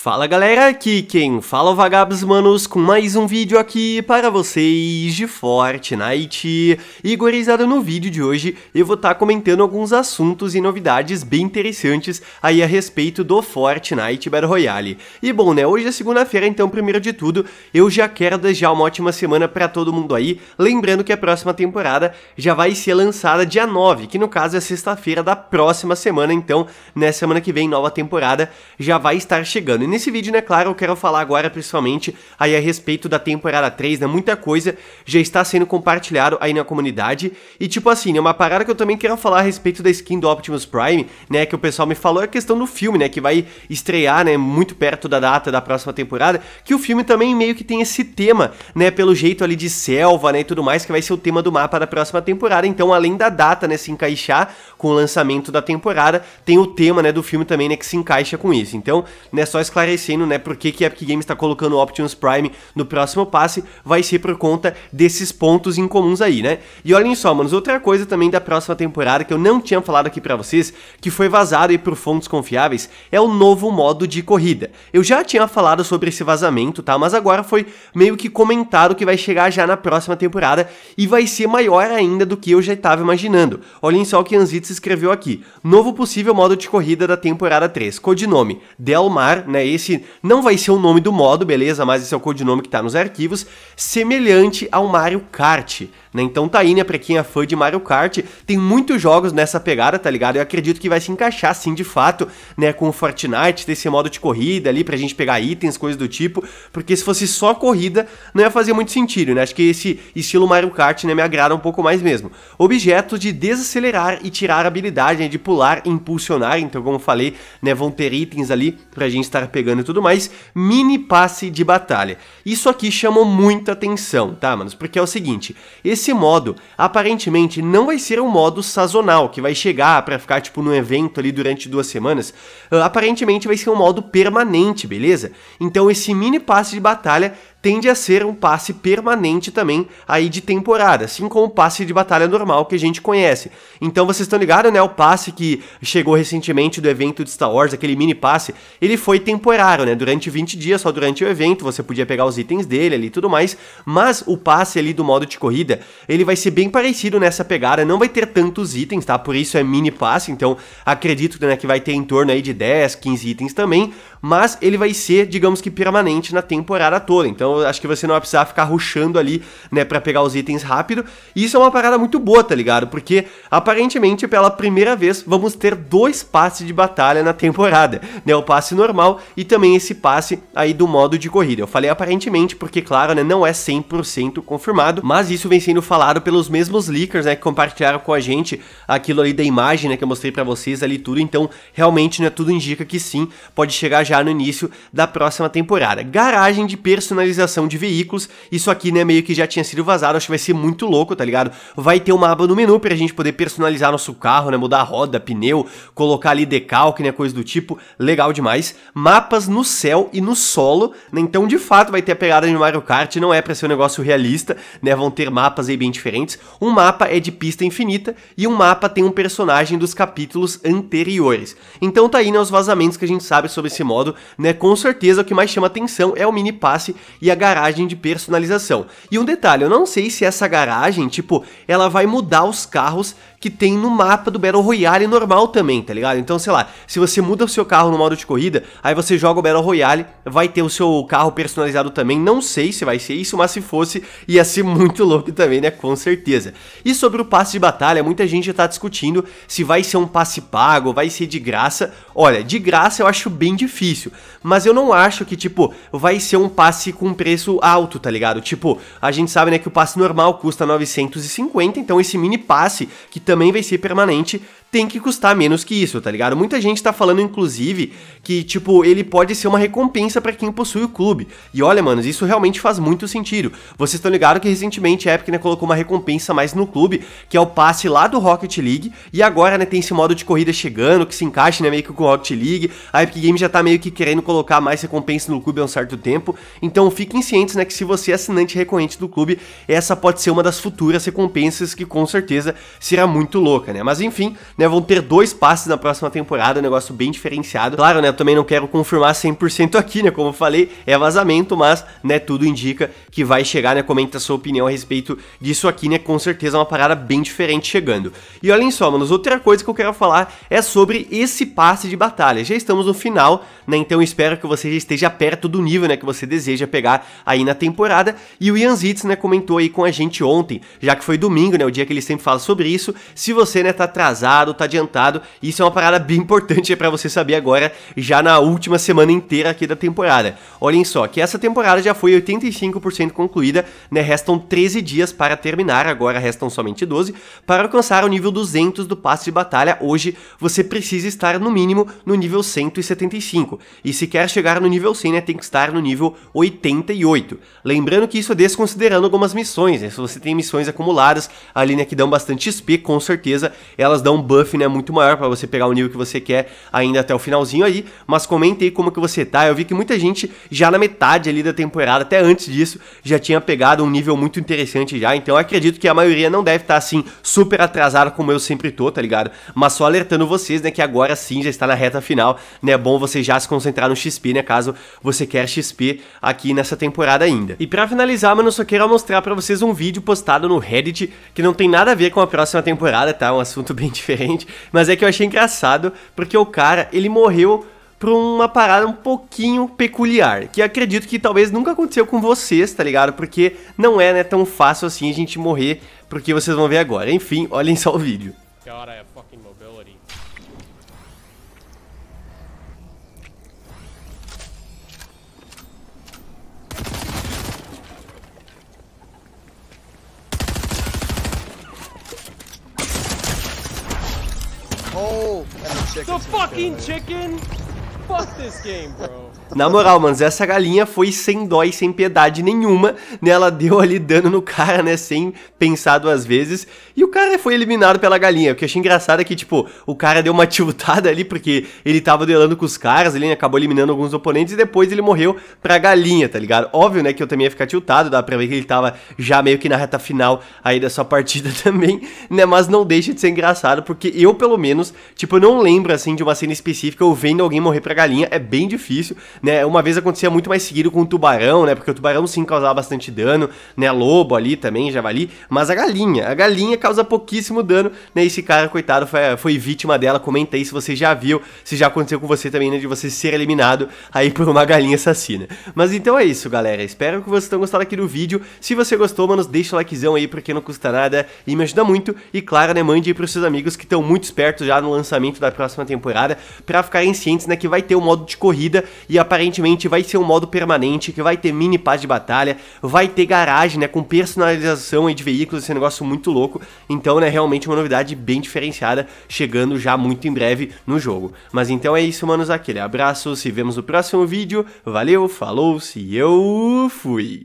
Fala galera, aqui quem fala é o Vagabos Manos com mais um vídeo aqui para vocês de Fortnite. E gorizada, no vídeo de hoje eu vou estar tá comentando alguns assuntos e novidades bem interessantes aí a respeito do Fortnite Battle Royale. E bom né, hoje é segunda-feira, então primeiro de tudo eu já quero desejar uma ótima semana para todo mundo aí, lembrando que a próxima temporada já vai ser lançada dia 9, que no caso é sexta-feira da próxima semana, então nessa né, semana que vem nova temporada já vai estar chegando nesse vídeo, né, claro, eu quero falar agora principalmente aí a respeito da temporada 3, né, muita coisa já está sendo compartilhado aí na comunidade, e tipo assim, né, uma parada que eu também quero falar a respeito da skin do Optimus Prime, né, que o pessoal me falou é a questão do filme, né, que vai estrear, né, muito perto da data da próxima temporada, que o filme também meio que tem esse tema, né, pelo jeito ali de selva, né, e tudo mais, que vai ser o tema do mapa da próxima temporada, então além da data, né, se encaixar com o lançamento da temporada, tem o tema, né, do filme também, né, que se encaixa com isso, então, né, só esclarecer esclarecendo, né, por que, a Epic Games está colocando o Optimus Prime no próximo passe, vai ser por conta desses pontos incomuns aí, né? E olhem só, manos, outra coisa também da próxima temporada que eu não tinha falado aqui para vocês, que foi vazado aí por fontes confiáveis, é o novo modo de corrida. Eu já tinha falado sobre esse vazamento, tá? Mas agora foi meio que comentado que vai chegar já na próxima temporada e vai ser maior ainda do que eu já estava imaginando. Olhem só o que Anzitz escreveu aqui. Novo possível modo de corrida da temporada 3. Codinome, Delmar, né? esse não vai ser o nome do modo, beleza? Mas esse é o codinome que tá nos arquivos, semelhante ao Mario Kart. Né? Então tá aí, né, pra quem é fã de Mario Kart, tem muitos jogos nessa pegada, tá ligado? Eu acredito que vai se encaixar, sim, de fato, né, com o Fortnite, ter esse modo de corrida ali pra gente pegar itens, coisas do tipo, porque se fosse só corrida, não ia fazer muito sentido, né? Acho que esse estilo Mario Kart, né, me agrada um pouco mais mesmo. Objetos de desacelerar e tirar habilidade, né, de pular e impulsionar, então como falei, né, vão ter itens ali pra gente estar pegando pegando e tudo mais, mini passe de batalha. Isso aqui chamou muita atenção, tá, manos? Porque é o seguinte, esse modo aparentemente não vai ser um modo sazonal, que vai chegar para ficar tipo num evento ali durante duas semanas, ah, aparentemente vai ser um modo permanente, beleza? Então esse mini passe de batalha tende a ser um passe permanente também aí de temporada, assim como o passe de batalha normal que a gente conhece. Então vocês estão ligados, né? O passe que chegou recentemente do evento de Star Wars, aquele mini passe, ele foi temporário, né? Durante 20 dias, só durante o evento, você podia pegar os itens dele ali e tudo mais, mas o passe ali do modo de corrida, ele vai ser bem parecido nessa pegada, não vai ter tantos itens, tá? Por isso é mini passe, então acredito né, que vai ter em torno aí de 10, 15 itens também, mas ele vai ser, digamos que permanente na temporada toda. Então então acho que você não vai precisar ficar ruxando ali, né, para pegar os itens rápido. E isso é uma parada muito boa, tá ligado? Porque aparentemente pela primeira vez vamos ter dois passes de batalha na temporada, né? O passe normal e também esse passe aí do modo de corrida. Eu falei aparentemente porque claro, né, não é 100% confirmado, mas isso vem sendo falado pelos mesmos leakers, né, que compartilharam com a gente aquilo ali da imagem, né, que eu mostrei para vocês ali tudo. Então, realmente, né, tudo indica que sim, pode chegar já no início da próxima temporada. Garagem de personalização motorização de veículos. Isso aqui, né, meio que já tinha sido vazado, acho que vai ser muito louco, tá ligado? Vai ter uma aba no menu pra gente poder personalizar nosso carro, né, mudar a roda, pneu, colocar ali decalque, né, coisa do tipo, legal demais. Mapas no céu e no solo, né, então de fato vai ter a pegada de Mario Kart, não é pra ser um negócio realista, né, vão ter mapas aí bem diferentes. Um mapa é de pista infinita e um mapa tem um personagem dos capítulos anteriores. Então tá aí, né, os vazamentos que a gente sabe sobre esse modo, né, com certeza o que mais chama atenção é o mini passe e a garagem de personalização. E um detalhe, eu não sei se essa garagem, tipo, ela vai mudar os carros que tem no mapa do Battle Royale normal também, tá ligado? Então, sei lá, se você muda o seu carro no modo de corrida, aí você joga o Battle Royale, vai ter o seu carro personalizado também. Não sei se vai ser isso, mas se fosse, ia ser muito louco também, né? Com certeza. E sobre o passe de batalha, muita gente já tá discutindo se vai ser um passe pago, vai ser de graça. Olha, de graça eu acho bem difícil, mas eu não acho que, tipo, vai ser um passe com preço alto, tá ligado? Tipo, a gente sabe, né, que o passe normal custa 950, então esse mini passe que também vai ser permanente, tem que custar menos que isso, tá ligado? Muita gente tá falando, inclusive, que, tipo, ele pode ser uma recompensa para quem possui o clube. E olha, manos, isso realmente faz muito sentido. Vocês estão ligados que recentemente a Epic, né, colocou uma recompensa mais no clube, que é o passe lá do Rocket League, e agora, né, tem esse modo de corrida chegando, que se encaixa, né, meio que com o Rocket League. A Epic Games já tá meio que querendo colocar mais recompensa no clube há um certo tempo, então fiquem cientes, né, que se você é assinante recorrente do clube, essa pode ser uma das futuras recompensas que com certeza será muito muito louca, né? Mas enfim, né, vão ter dois passes na próxima temporada, um negócio bem diferenciado. Claro, né, eu também não quero confirmar 100% aqui, né, como eu falei, é vazamento, mas, né, tudo indica que vai chegar, né, comenta a sua opinião a respeito disso aqui, né, com certeza é uma parada bem diferente chegando. E olhem só, manos, outra coisa que eu quero falar é sobre esse passe de batalha. Já estamos no final, né, então espero que você esteja perto do nível, né, que você deseja pegar aí na temporada. E o Ian Zitz, né, comentou aí com a gente ontem, já que foi domingo, né, o dia que ele sempre fala sobre isso, se você, né, tá atrasado, tá adiantado. Isso é uma parada bem importante para você saber agora, já na última semana inteira aqui da temporada. Olhem só, que essa temporada já foi 85% concluída, né? Restam 13 dias para terminar, agora restam somente 12 para alcançar o nível 200 do passe de batalha. Hoje você precisa estar no mínimo no nível 175. E se quer chegar no nível 100, né, tem que estar no nível 88. Lembrando que isso é desconsiderando algumas missões, né? Se você tem missões acumuladas ali, né, que dão bastante XP, com com certeza elas dão um buff né, muito maior para você pegar o nível que você quer ainda até o finalzinho aí. Mas comente aí como que você tá. Eu vi que muita gente já na metade ali da temporada, até antes disso, já tinha pegado um nível muito interessante já. Então eu acredito que a maioria não deve estar tá, assim super atrasada como eu sempre tô, tá ligado? Mas só alertando vocês, né, que agora sim já está na reta final, né? É bom você já se concentrar no XP, né, caso você quer XP aqui nessa temporada ainda. E para finalizar, mano, eu só quero mostrar para vocês um vídeo postado no Reddit que não tem nada a ver com a próxima temporada temporada, tá? Um assunto bem diferente. Mas é que eu achei engraçado, porque o cara, ele morreu por uma parada um pouquinho peculiar, que acredito que talvez nunca aconteceu com vocês, tá ligado? Porque não é né, tão fácil assim a gente morrer, porque vocês vão ver agora. Enfim, olhem só o vídeo. Cara, é The fucking chicken? Fuck this game, bro. Na moral, mano, essa galinha foi sem dó e sem piedade nenhuma, né? Ela deu ali dano no cara, né? Sem pensar duas vezes. E o cara foi eliminado pela galinha. O que eu achei engraçado é que, tipo, o cara deu uma tiltada ali, porque ele tava duelando com os caras, ele acabou eliminando alguns oponentes e depois ele morreu pra galinha, tá ligado? Óbvio, né, que eu também ia ficar tiltado, dá pra ver que ele tava já meio que na reta final aí da sua partida também, né? Mas não deixa de ser engraçado, porque eu, pelo menos, tipo, eu não lembro, assim, de uma cena específica eu vendo alguém morrer pra galinha. É bem difícil, né? Uma vez acontecia muito mais seguido com o tubarão, né? Porque o tubarão sim causava bastante dano, né? Lobo ali também, javali, mas a galinha, a galinha causa pouquíssimo dano, né? Esse cara, coitado, foi, foi vítima dela. Comenta aí se você já viu, se já aconteceu com você também, né? De você ser eliminado aí por uma galinha assassina. Mas então é isso, galera. Espero que vocês tenham gostado aqui do vídeo. Se você gostou, mano, deixa o likezão aí, porque não custa nada e me ajuda muito. E claro, né? Mande aí pros seus amigos que estão muito espertos já no lançamento da próxima temporada, pra ficarem cientes, né? Que vai ter o um modo de corrida e a aparentemente vai ser um modo permanente, que vai ter mini paz de batalha, vai ter garagem, né, com personalização de veículos, esse negócio muito louco. Então, né, realmente uma novidade bem diferenciada, chegando já muito em breve no jogo. Mas então é isso, manos, aquele abraço, se vemos no próximo vídeo, valeu, falou, se eu fui!